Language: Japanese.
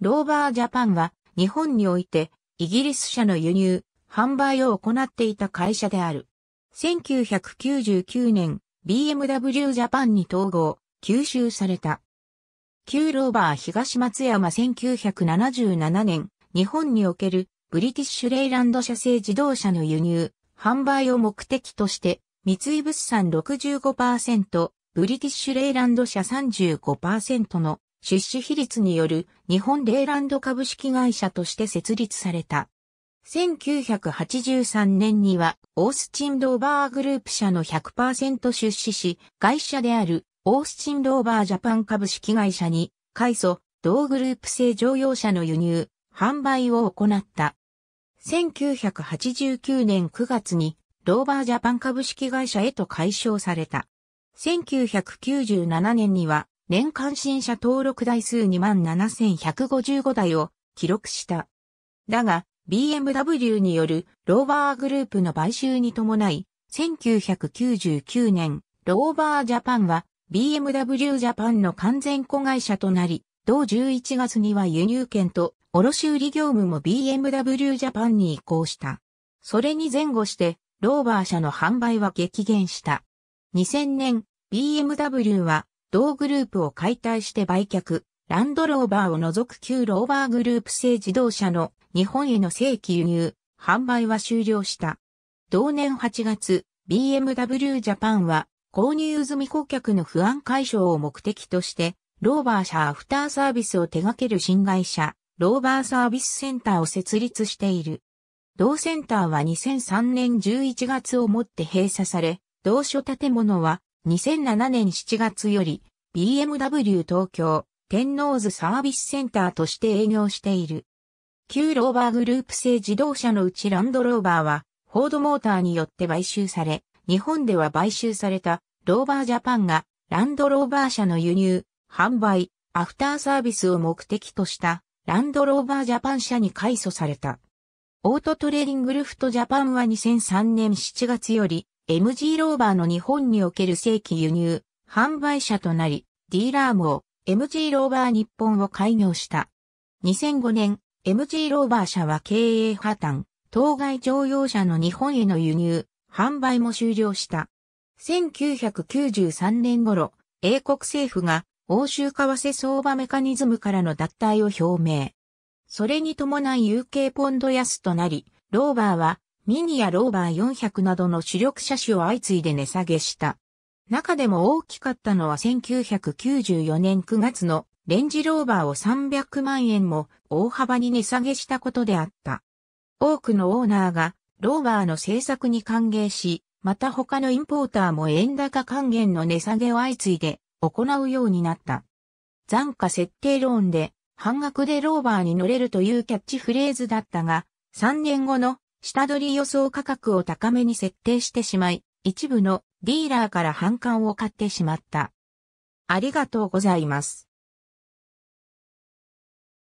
ローバージャパンは日本においてイギリス車の輸入、販売を行っていた会社である。1999年 BMW ジャパンに統合、吸収された。旧ローバー東松山1977年、日本におけるブリティッシュレイランド社製自動車の輸入、販売を目的として、三井物産65%、ブリティッシュレイランド社35%の出資比率による日本レイランド株式会社として設立された。1983年には、オースチン・ローバーグループ社の100%出資し、会社であるオースチン・ローバージャパン株式会社に、海祖、同グループ製乗用車の輸入、販売を行った。1989年9月に、ローバージャパン株式会社へと解消された。1997年には、年間新車登録台数27,155台を記録した。だが、BMW によるローバーグループの買収に伴い、1999年、ローバージャパンは BMW ジャパンの完全子会社となり、同11月には輸入権と卸売業務も BMW ジャパンに移行した。それに前後して、ローバー社の販売は激減した。2000年、BMW は同グループを解体して売却、ランドローバーを除く旧ローバーグループ製自動車の日本への正規輸入、販売は終了した。同年8月、BMW ジャパンは購入済み顧客の不安解消を目的として、ローバー社アフターサービスを手掛ける新会社、ローバーサービスセンターを設立している。同センターは2003年11月をもって閉鎖され、同所建物は2007年7月より BMW 東京天王洲サービスセンターとして営業している。旧ローバーグループ製自動車のうちランドローバーはフォードモーターによって買収され、日本では買収されたローバージャパンがランドローバー社の輸入、販売、アフターサービスを目的としたランドローバージャパン社に改組された。オートトレーディングルフトジャパンは2003年7月より MG ローバーの日本における正規輸入、販売者となり、ディーラーも MG ローバー日本を開業した。2005年、MG ローバー社は経営破綻、当該乗用車の日本への輸入、販売も終了した。1993年頃、英国政府が欧州為替相場メカニズムからの脱退を表明。それに伴い UK ポンド安となり、ローバーはミニやローバー400などの主力車種を相次いで値下げした。中でも大きかったのは1994年9月のレンジローバーを300万円も大幅に値下げしたことであった。多くのオーナーがローバーの製作に歓迎し、また他のインポーターも円高還元の値下げを相次いで行うようになった。残価設定ローンで半額でローバーに乗れるというキャッチフレーズだったが、3年後の下取り予想価格を高めに設定してしまい、一部のディーラーから反感を買ってしまった。ありがとうございます。